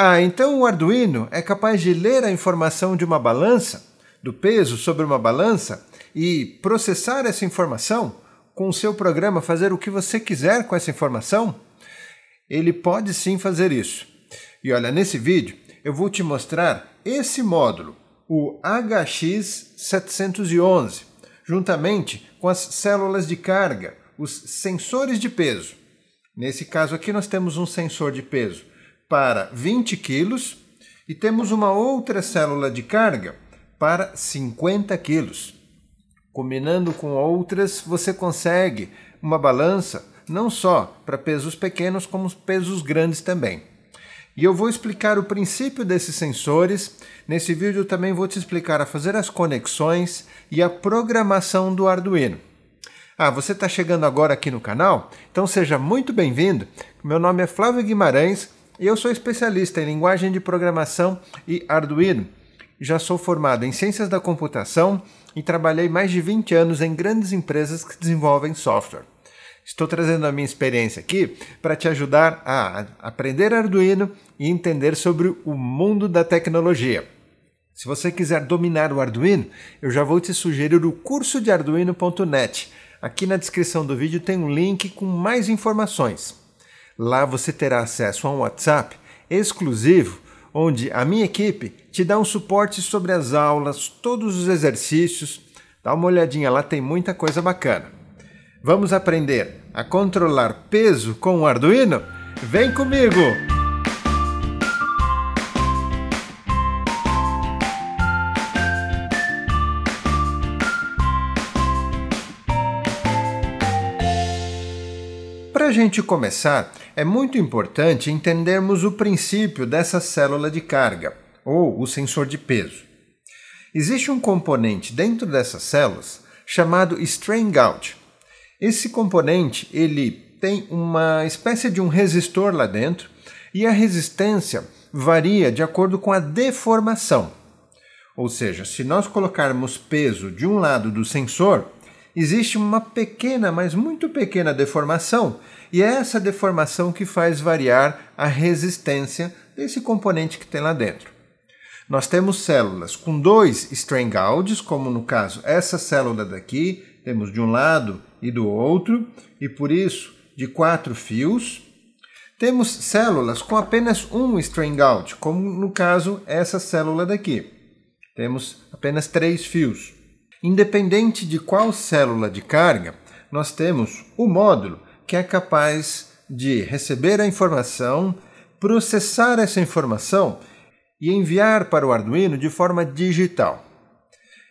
Ah, então o Arduino é capaz de ler a informação de uma balança, do peso sobre uma balança, e processar essa informação, com o seu programa fazer o que você quiser com essa informação? Ele pode sim fazer isso. E olha, nesse vídeo eu vou te mostrar esse módulo, o HX711, juntamente com as células de carga, os sensores de peso. Nesse caso aqui nós temos um sensor de peso para 20 quilos e temos uma outra célula de carga para 50 quilos. Combinando com outras, você consegue uma balança não só para pesos pequenos, como pesos grandes também. E eu vou explicar o princípio desses sensores. Nesse vídeo também vou te explicar a fazer as conexões e a programação do Arduino. Ah, você está chegando agora aqui no canal? Então seja muito bem-vindo. Meu nome é Flávio Guimarães eu sou especialista em linguagem de programação e Arduino. Já sou formado em ciências da computação e trabalhei mais de 20 anos em grandes empresas que desenvolvem software. Estou trazendo a minha experiência aqui para te ajudar a aprender Arduino e entender sobre o mundo da tecnologia. Se você quiser dominar o Arduino, eu já vou te sugerir o curso de arduino.net. Aqui na descrição do vídeo tem um link com mais informações. Lá você terá acesso a um WhatsApp exclusivo, onde a minha equipe te dá um suporte sobre as aulas, todos os exercícios. Dá uma olhadinha lá, tem muita coisa bacana. Vamos aprender a controlar peso com o Arduino? Vem comigo! a gente começar, é muito importante entendermos o princípio dessa célula de carga, ou o sensor de peso. Existe um componente dentro dessas células chamado strain gauge. Esse componente ele tem uma espécie de um resistor lá dentro e a resistência varia de acordo com a deformação. Ou seja, se nós colocarmos peso de um lado do sensor, existe uma pequena, mas muito pequena deformação, e é essa deformação que faz variar a resistência desse componente que tem lá dentro. Nós temos células com dois strain gauges, como no caso essa célula daqui, temos de um lado e do outro, e por isso de quatro fios. Temos células com apenas um strain gauge, como no caso essa célula daqui. Temos apenas três fios. Independente de qual célula de carga, nós temos o módulo que é capaz de receber a informação, processar essa informação e enviar para o Arduino de forma digital.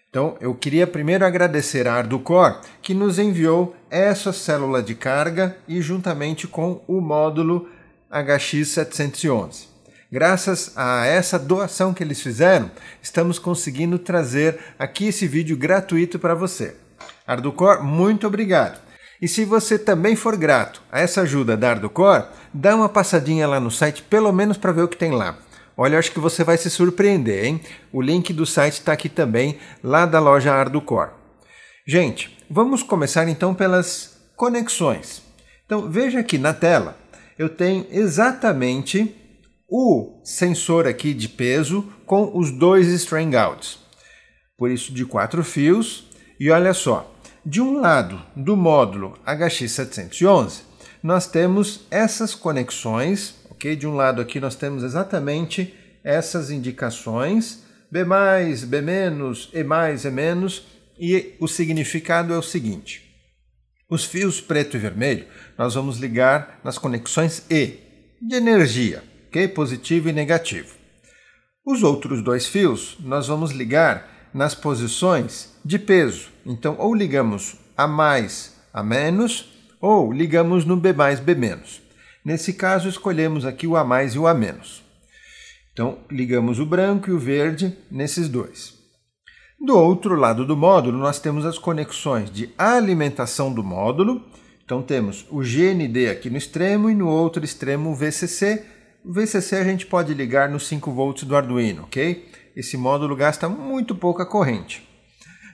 Então, eu queria primeiro agradecer a Arducor que nos enviou essa célula de carga e juntamente com o módulo HX711. Graças a essa doação que eles fizeram, estamos conseguindo trazer aqui esse vídeo gratuito para você. Arducor, muito obrigado! E se você também for grato a essa ajuda da Arducor, dá uma passadinha lá no site, pelo menos para ver o que tem lá. Olha, acho que você vai se surpreender, hein? O link do site está aqui também, lá da loja Arducor. Gente, vamos começar então pelas conexões. Então veja aqui na tela, eu tenho exatamente o sensor aqui de peso com os dois string outs. Por isso de quatro fios. E olha só, de um lado do módulo HX711, nós temos essas conexões, ok? De um lado aqui nós temos exatamente essas indicações, B+, B-, E+, E-, e o significado é o seguinte. Os fios preto e vermelho nós vamos ligar nas conexões E, de energia, Positivo e negativo. Os outros dois fios nós vamos ligar nas posições de peso. Então, ou ligamos a mais, a menos, ou ligamos no B+, B-. Nesse caso, escolhemos aqui o A+, e o A-. Então, ligamos o branco e o verde nesses dois. Do outro lado do módulo, nós temos as conexões de alimentação do módulo. Então, temos o GND aqui no extremo e no outro extremo o VCC, o VCC a gente pode ligar nos 5 volts do Arduino, ok? Esse módulo gasta muito pouca corrente.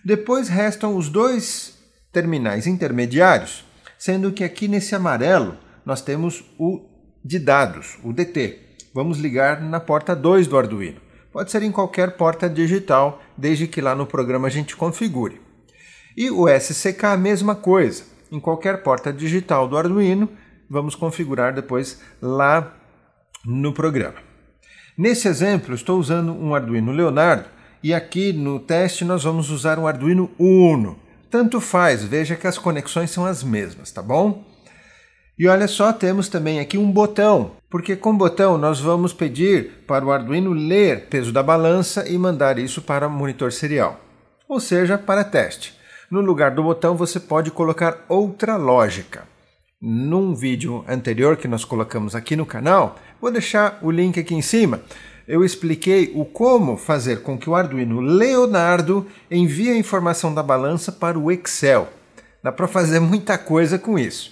Depois restam os dois terminais intermediários, sendo que aqui nesse amarelo nós temos o de dados, o DT. Vamos ligar na porta 2 do Arduino. Pode ser em qualquer porta digital, desde que lá no programa a gente configure. E o SCK a mesma coisa. Em qualquer porta digital do Arduino, vamos configurar depois lá no programa. Nesse exemplo, estou usando um Arduino Leonardo e aqui no teste nós vamos usar um Arduino Uno. Tanto faz, veja que as conexões são as mesmas, tá bom? E olha só, temos também aqui um botão, porque com botão nós vamos pedir para o Arduino ler peso da balança e mandar isso para monitor serial, ou seja, para teste. No lugar do botão você pode colocar outra lógica num vídeo anterior que nós colocamos aqui no canal, vou deixar o link aqui em cima. Eu expliquei o como fazer com que o Arduino Leonardo envie a informação da balança para o Excel. Dá para fazer muita coisa com isso.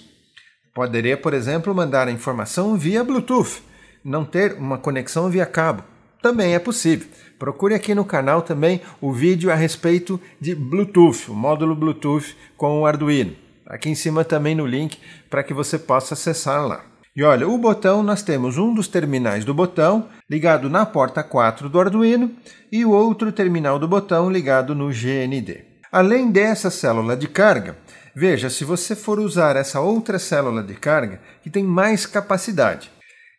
Poderia, por exemplo, mandar a informação via Bluetooth, não ter uma conexão via cabo. Também é possível. Procure aqui no canal também o vídeo a respeito de Bluetooth, o módulo Bluetooth com o Arduino. Aqui em cima também no link para que você possa acessar lá. E olha, o botão, nós temos um dos terminais do botão ligado na porta 4 do Arduino e o outro terminal do botão ligado no GND. Além dessa célula de carga, veja, se você for usar essa outra célula de carga, que tem mais capacidade.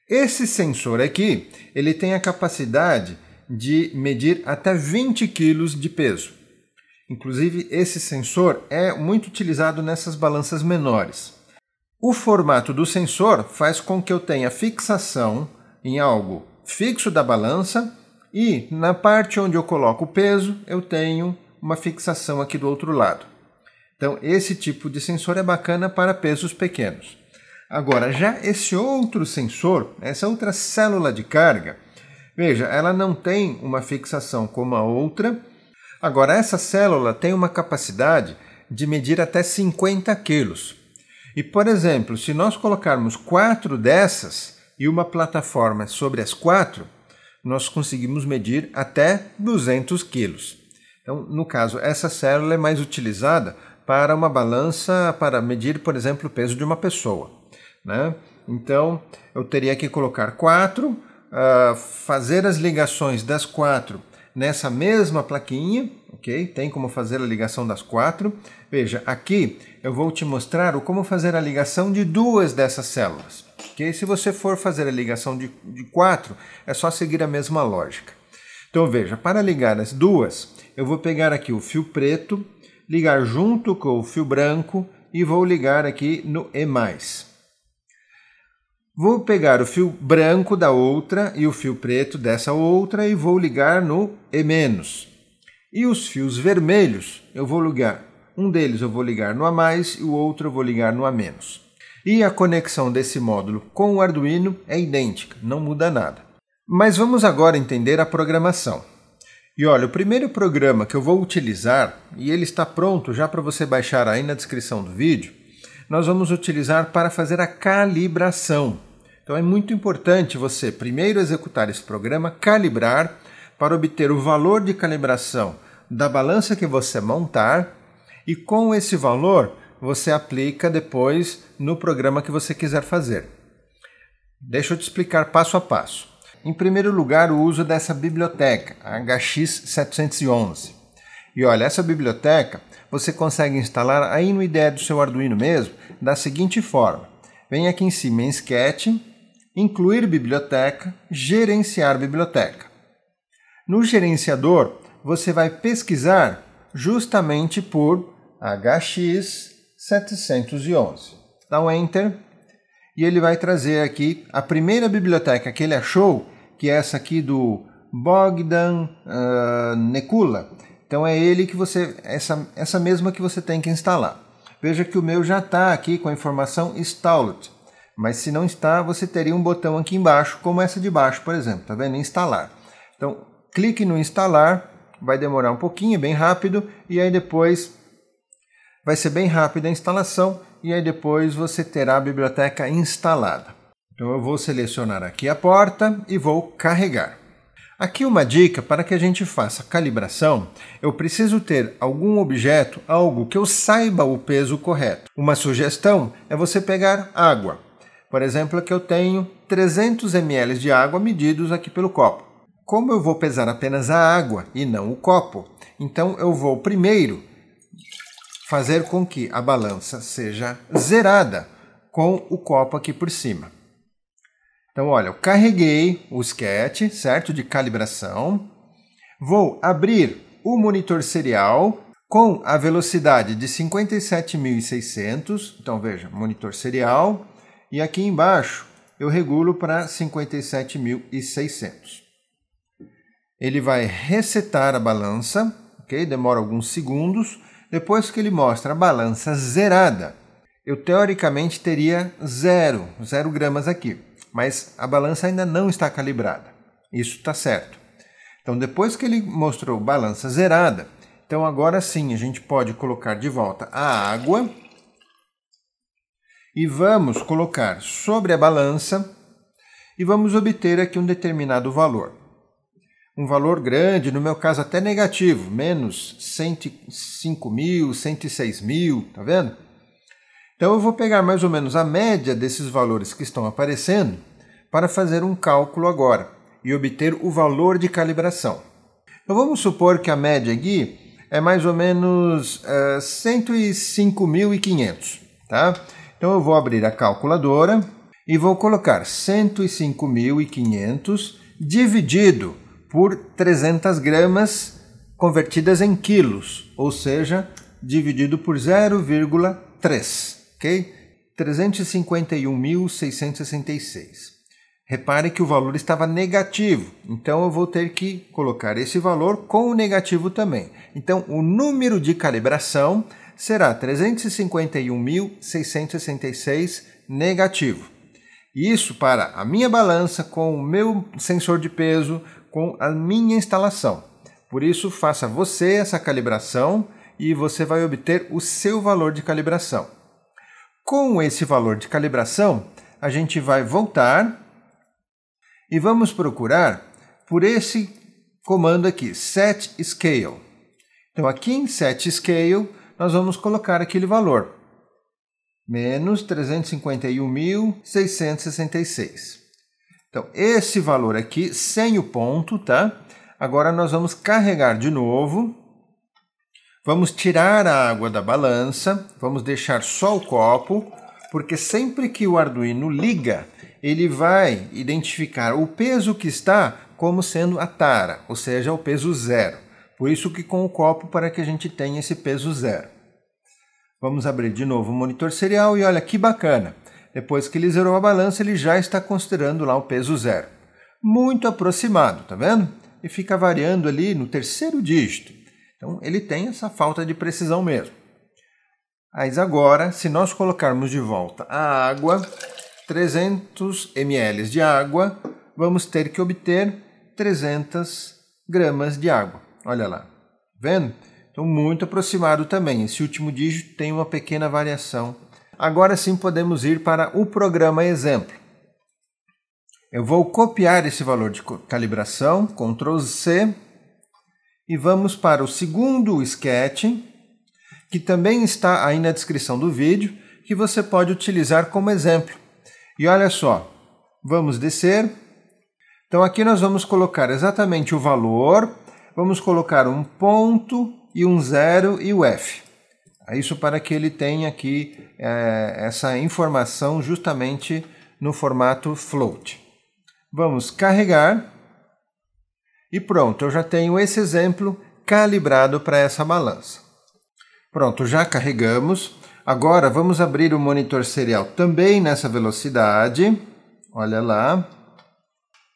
Esse sensor aqui, ele tem a capacidade de medir até 20 kg de peso. Inclusive, esse sensor é muito utilizado nessas balanças menores. O formato do sensor faz com que eu tenha fixação em algo fixo da balança e na parte onde eu coloco o peso eu tenho uma fixação aqui do outro lado. Então esse tipo de sensor é bacana para pesos pequenos. Agora já esse outro sensor, essa outra célula de carga, veja, ela não tem uma fixação como a outra. Agora essa célula tem uma capacidade de medir até 50 quilos. E, por exemplo, se nós colocarmos quatro dessas e uma plataforma sobre as quatro, nós conseguimos medir até 200 quilos. Então, no caso, essa célula é mais utilizada para uma balança para medir, por exemplo, o peso de uma pessoa. Né? Então, eu teria que colocar quatro, uh, fazer as ligações das quatro nessa mesma plaquinha ok? Tem como fazer a ligação das quatro. Veja, aqui eu vou te mostrar o como fazer a ligação de duas dessas células, ok? Se você for fazer a ligação de, de quatro, é só seguir a mesma lógica. Então veja, para ligar as duas, eu vou pegar aqui o fio preto, ligar junto com o fio branco e vou ligar aqui no E+. Vou pegar o fio branco da outra e o fio preto dessa outra e vou ligar no E-. E os fios vermelhos eu vou ligar. Um deles eu vou ligar no a mais e o outro eu vou ligar no a menos. E a conexão desse módulo com o Arduino é idêntica, não muda nada. Mas vamos agora entender a programação. E olha, o primeiro programa que eu vou utilizar, e ele está pronto já para você baixar aí na descrição do vídeo, nós vamos utilizar para fazer a calibração. Então é muito importante você primeiro executar esse programa, calibrar, para obter o valor de calibração da balança que você montar e com esse valor você aplica depois no programa que você quiser fazer. Deixa eu te explicar passo a passo. Em primeiro lugar, o uso dessa biblioteca, a HX711. E olha, essa biblioteca você consegue instalar aí no IDE do seu Arduino mesmo, da seguinte forma. Vem aqui em cima em Sketch, incluir biblioteca, gerenciar biblioteca. No gerenciador, você vai pesquisar justamente por HX711. Dá um Enter e ele vai trazer aqui a primeira biblioteca que ele achou, que é essa aqui do Bogdan uh, Nekula. Então é ele que você essa essa mesma que você tem que instalar. Veja que o meu já está aqui com a informação installed, mas se não está, você teria um botão aqui embaixo, como essa de baixo, por exemplo, tá vendo? Instalar. Então clique no instalar vai demorar um pouquinho, bem rápido, e aí depois vai ser bem rápida a instalação e aí depois você terá a biblioteca instalada. Então eu vou selecionar aqui a porta e vou carregar. Aqui uma dica para que a gente faça calibração, eu preciso ter algum objeto, algo que eu saiba o peso correto. Uma sugestão é você pegar água. Por exemplo, aqui eu tenho 300 ml de água medidos aqui pelo copo. Como eu vou pesar apenas a água e não o copo, então eu vou primeiro fazer com que a balança seja zerada com o copo aqui por cima. Então, olha, eu carreguei o sketch, certo? De calibração. Vou abrir o monitor serial com a velocidade de 57.600. Então, veja, monitor serial. E aqui embaixo eu regulo para 57.600 ele vai resetar a balança, ok? Demora alguns segundos. Depois que ele mostra a balança zerada, eu teoricamente teria zero, zero gramas aqui, mas a balança ainda não está calibrada. Isso está certo. Então, depois que ele mostrou balança zerada, então agora sim a gente pode colocar de volta a água e vamos colocar sobre a balança e vamos obter aqui um determinado valor um valor grande, no meu caso até negativo, menos 105 mil, 106 mil, tá vendo? Então eu vou pegar mais ou menos a média desses valores que estão aparecendo para fazer um cálculo agora e obter o valor de calibração. Então vamos supor que a média aqui é mais ou menos uh, eh, 105.500, tá? Então eu vou abrir a calculadora e vou colocar 105.500 dividido por 300 gramas convertidas em quilos, ou seja, dividido por 0,3, ok? 351.666. Repare que o valor estava negativo, então eu vou ter que colocar esse valor com o negativo também. Então, o número de calibração será 351.666 negativo. Isso para a minha balança com o meu sensor de peso, com a minha instalação. Por isso, faça você essa calibração e você vai obter o seu valor de calibração. Com esse valor de calibração, a gente vai voltar e vamos procurar por esse comando aqui, set scale. Então aqui em set scale, nós vamos colocar aquele valor, menos 351.666. Então, esse valor aqui, sem o ponto, tá? Agora nós vamos carregar de novo. Vamos tirar a água da balança, vamos deixar só o copo, porque sempre que o Arduino liga, ele vai identificar o peso que está como sendo a tara, ou seja, o peso zero. Por isso que com o copo para que a gente tenha esse peso zero. Vamos abrir de novo o monitor serial e olha que bacana. Depois que ele zerou a balança, ele já está considerando lá o peso zero. Muito aproximado, tá vendo? E fica variando ali no terceiro dígito. Então ele tem essa falta de precisão mesmo. Mas agora, se nós colocarmos de volta a água, 300 ml de água, vamos ter que obter 300 gramas de água. Olha lá, tá vendo? Então, muito aproximado também. Esse último dígito tem uma pequena variação Agora sim podemos ir para o programa exemplo. Eu vou copiar esse valor de calibração, Ctrl C, e vamos para o segundo sketch, que também está aí na descrição do vídeo, que você pode utilizar como exemplo. E olha só, vamos descer. Então aqui nós vamos colocar exatamente o valor, vamos colocar um ponto e um zero e o F. É isso para que ele tenha aqui é, essa informação justamente no formato float. Vamos carregar e pronto, eu já tenho esse exemplo calibrado para essa balança. Pronto, já carregamos. Agora vamos abrir o monitor serial também nessa velocidade. Olha lá.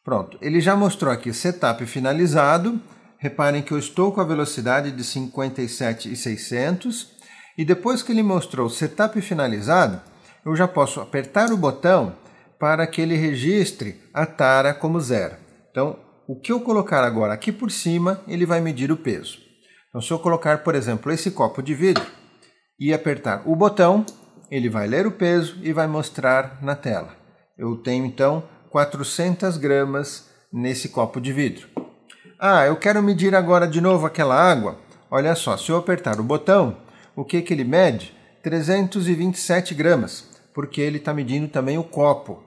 Pronto, ele já mostrou aqui setup finalizado. Reparem que eu estou com a velocidade de 57,600 e depois que ele mostrou o setup finalizado, eu já posso apertar o botão para que ele registre a tara como zero. Então, o que eu colocar agora aqui por cima, ele vai medir o peso. Então, se eu colocar, por exemplo, esse copo de vidro e apertar o botão, ele vai ler o peso e vai mostrar na tela. Eu tenho, então, 400 gramas nesse copo de vidro. Ah, eu quero medir agora de novo aquela água. Olha só, se eu apertar o botão, o que, que ele mede? 327 gramas, porque ele está medindo também o copo.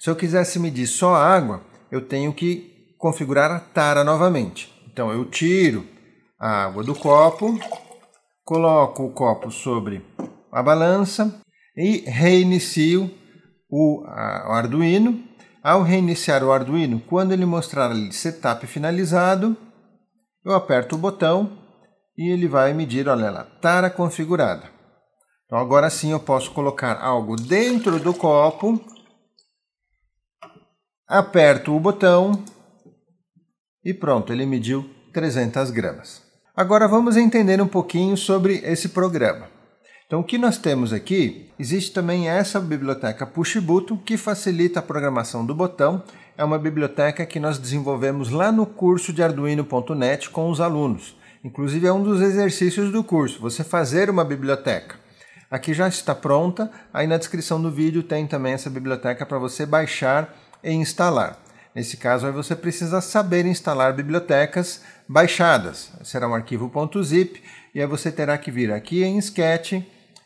Se eu quisesse medir só a água, eu tenho que configurar a tara novamente. Então eu tiro a água do copo, coloco o copo sobre a balança e reinicio o, a, Arduino. Ao reiniciar o Arduino, quando ele mostrar ali setup finalizado, eu aperto o botão e ele vai medir, olha lá, tara configurada. Então agora sim eu posso colocar algo dentro do copo, aperto o botão e pronto, ele mediu 300 gramas. Agora vamos entender um pouquinho sobre esse programa. Então o que nós temos aqui, existe também essa biblioteca Pushbutton que facilita a programação do botão. É uma biblioteca que nós desenvolvemos lá no curso de arduino.net com os alunos. Inclusive, é um dos exercícios do curso, você fazer uma biblioteca. Aqui já está pronta, aí na descrição do vídeo tem também essa biblioteca para você baixar e instalar. Nesse caso, aí você precisa saber instalar bibliotecas baixadas. Será um arquivo .zip e aí você terá que vir aqui em Sketch,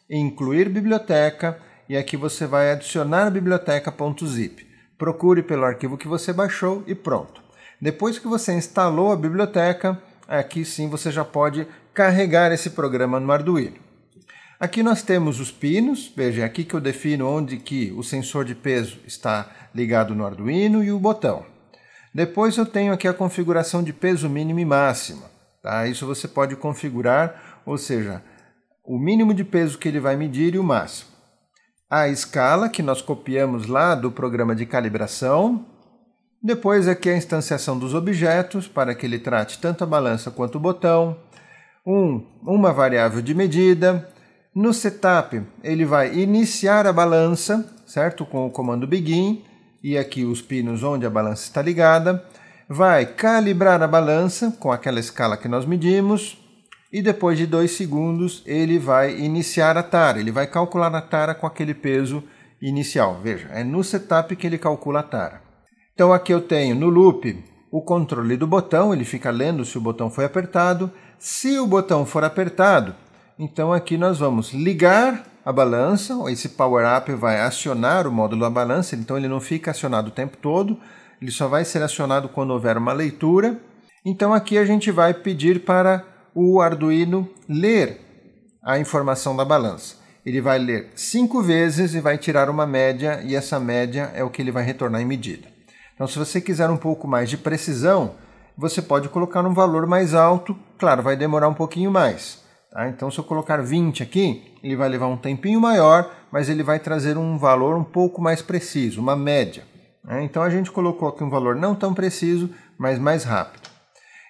incluir biblioteca e aqui você vai adicionar biblioteca.zip. Procure pelo arquivo que você baixou e pronto. Depois que você instalou a biblioteca, Aqui sim você já pode carregar esse programa no Arduino. Aqui nós temos os pinos, veja, é aqui que eu defino onde que o sensor de peso está ligado no Arduino e o botão. Depois eu tenho aqui a configuração de peso mínimo e máximo. Tá? Isso você pode configurar, ou seja, o mínimo de peso que ele vai medir e o máximo. A escala que nós copiamos lá do programa de calibração, depois aqui é a instanciação dos objetos, para que ele trate tanto a balança quanto o botão. Um, uma variável de medida. No setup, ele vai iniciar a balança, certo? Com o comando begin, e aqui os pinos onde a balança está ligada. Vai calibrar a balança com aquela escala que nós medimos. E depois de dois segundos, ele vai iniciar a tara. Ele vai calcular a tara com aquele peso inicial. Veja, é no setup que ele calcula a tara. Então aqui eu tenho no loop o controle do botão, ele fica lendo se o botão foi apertado. Se o botão for apertado, então aqui nós vamos ligar a balança, esse power-up vai acionar o módulo da balança, então ele não fica acionado o tempo todo, ele só vai ser acionado quando houver uma leitura. Então aqui a gente vai pedir para o Arduino ler a informação da balança. Ele vai ler cinco vezes e vai tirar uma média, e essa média é o que ele vai retornar em medida. Então, se você quiser um pouco mais de precisão, você pode colocar um valor mais alto, claro, vai demorar um pouquinho mais. Tá? Então, se eu colocar 20 aqui, ele vai levar um tempinho maior, mas ele vai trazer um valor um pouco mais preciso, uma média. Né? Então, a gente colocou aqui um valor não tão preciso, mas mais rápido.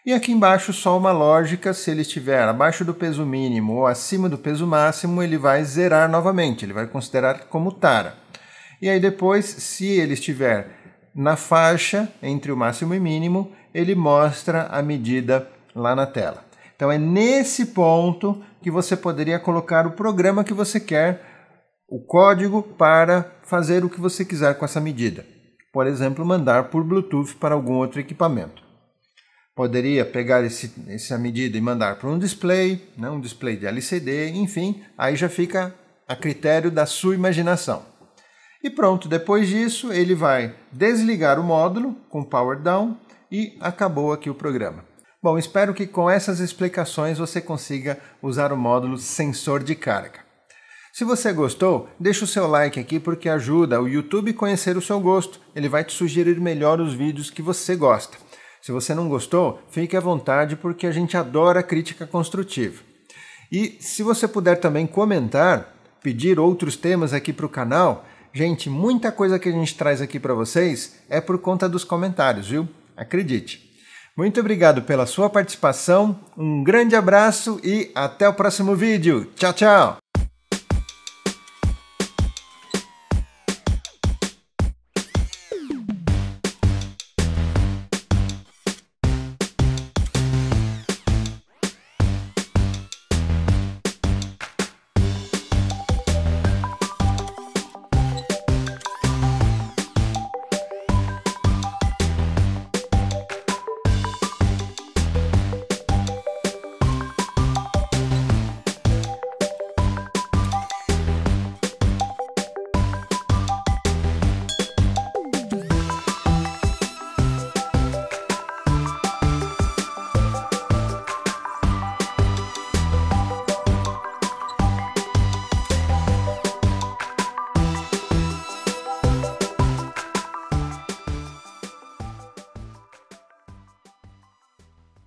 E aqui embaixo, só uma lógica: se ele estiver abaixo do peso mínimo ou acima do peso máximo, ele vai zerar novamente, ele vai considerar como tara. E aí, depois, se ele estiver na faixa entre o máximo e mínimo, ele mostra a medida lá na tela. Então é nesse ponto que você poderia colocar o programa que você quer, o código para fazer o que você quiser com essa medida. Por exemplo, mandar por Bluetooth para algum outro equipamento. Poderia pegar esse, essa medida e mandar para um display, né, um display de LCD, enfim, aí já fica a critério da sua imaginação. E pronto, depois disso ele vai desligar o módulo com power down e acabou aqui o programa. Bom, espero que com essas explicações você consiga usar o módulo sensor de carga. Se você gostou, deixa o seu like aqui porque ajuda o YouTube a conhecer o seu gosto. Ele vai te sugerir melhor os vídeos que você gosta. Se você não gostou, fique à vontade porque a gente adora crítica construtiva. E se você puder também comentar, pedir outros temas aqui para o canal, Gente, muita coisa que a gente traz aqui para vocês é por conta dos comentários, viu? Acredite. Muito obrigado pela sua participação, um grande abraço e até o próximo vídeo. Tchau, tchau!